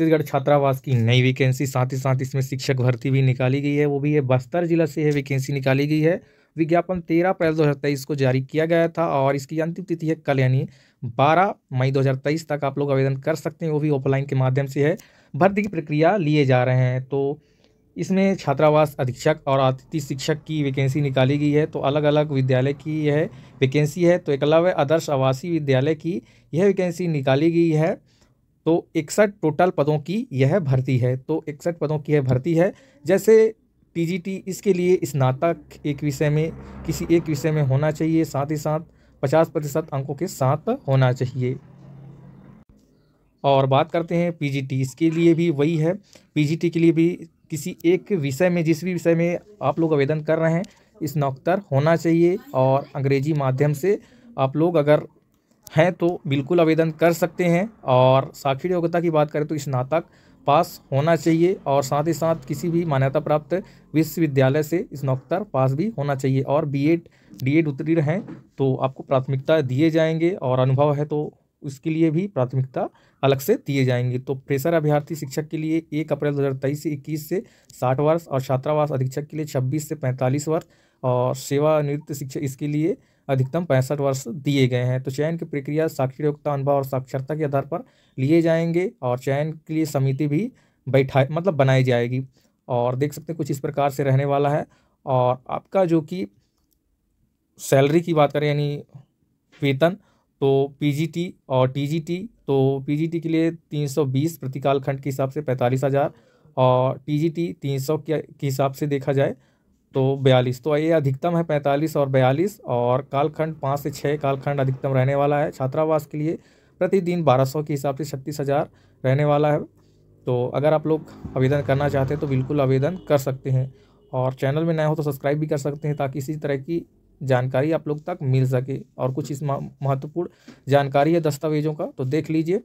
छत्तीसगढ़ छात्रावास की नई वैकेंसी साथ ही साथ इसमें शिक्षक भर्ती भी निकाली गई है वो भी है बस्तर जिला से है वैकेंसी निकाली गई है विज्ञापन तेरह अप्रैल दो हज़ार तेईस को जारी किया गया था और इसकी अंतिम तिथि है कल यानी बारह मई दो हज़ार तेईस तक आप लोग आवेदन कर सकते हैं वो भी ऑफलाइन के माध्यम से है भर्ती की प्रक्रिया लिए जा रहे हैं तो इसमें छात्रावास अधीक्षक और अतिथि शिक्षक की वैकेंसी निकाली गई है तो अलग अलग विद्यालय की यह वैकेंसी है तो एकलव्य आदर्श आवासीय विद्यालय की यह वैकेंसी निकाली गई है तो इकसठ टोटल पदों की यह भर्ती है तो इकसठ पदों की यह भर्ती है जैसे टीजीटी इसके लिए स्नातक एक विषय में किसी एक विषय में होना चाहिए साथ ही साथ पचास प्रतिशत अंकों के साथ होना चाहिए और बात करते हैं पीजीटी इसके लिए भी वही है पीजीटी के लिए भी किसी एक विषय में जिस भी विषय में आप लोग आवेदन कर रहे हैं स्नातक होना चाहिए और अंग्रेजी माध्यम से आप लोग अगर हैं तो बिल्कुल आवेदन कर सकते हैं और साक्षर योग्यता की बात करें तो स्नातक पास होना चाहिए और साथ ही साथ किसी भी मान्यता प्राप्त विश्वविद्यालय से स्नातकोत्तर पास भी होना चाहिए और बीएड डीएड उत्तीर्ण हैं तो आपको प्राथमिकता दिए जाएंगे और अनुभव है तो उसके लिए भी प्राथमिकता अलग से दिए जाएंगे तो प्रेसर अभ्यर्थी शिक्षक के लिए एक अप्रैल दो हज़ार तेईस से इक्कीस से साठ वर्ष और छात्रावास अधीक्षक के लिए छब्बीस से पैंतालीस वर्ष और सेवानिवृत्त शिक्षक इसके लिए अधिकतम पैंसठ वर्ष दिए गए हैं तो चयन की प्रक्रिया साक्षर योग्यता अनुभव और साक्षरता के आधार पर लिए जाएंगे और चयन के लिए समिति भी बैठा मतलब बनाई जाएगी और देख सकते हैं कुछ इस प्रकार से रहने वाला है और आपका जो कि सैलरी की बात करें यानी वेतन तो पीजीटी और टीजीटी तो पीजीटी के लिए 320 प्रतिकाल खंड के हिसाब से पैंतालीस हज़ार और टीजीटी 300 के हिसाब से देखा जाए तो बयालीस तो ये अधिकतम है पैंतालीस और बयालीस और कालखंड पाँच से छः कालखंड अधिकतम रहने वाला है छात्रावास के लिए प्रतिदिन बारह सौ के हिसाब से छत्तीस हज़ार रहने वाला है तो अगर आप लोग आवेदन करना चाहते हैं तो बिल्कुल आवेदन कर सकते हैं और चैनल में नए हो तो सब्सक्राइब भी कर सकते हैं ताकि इसी तरह की जानकारी आप लोग तक मिल सके और कुछ इस महत्वपूर्ण जानकारी है दस्तावेजों का तो देख लीजिए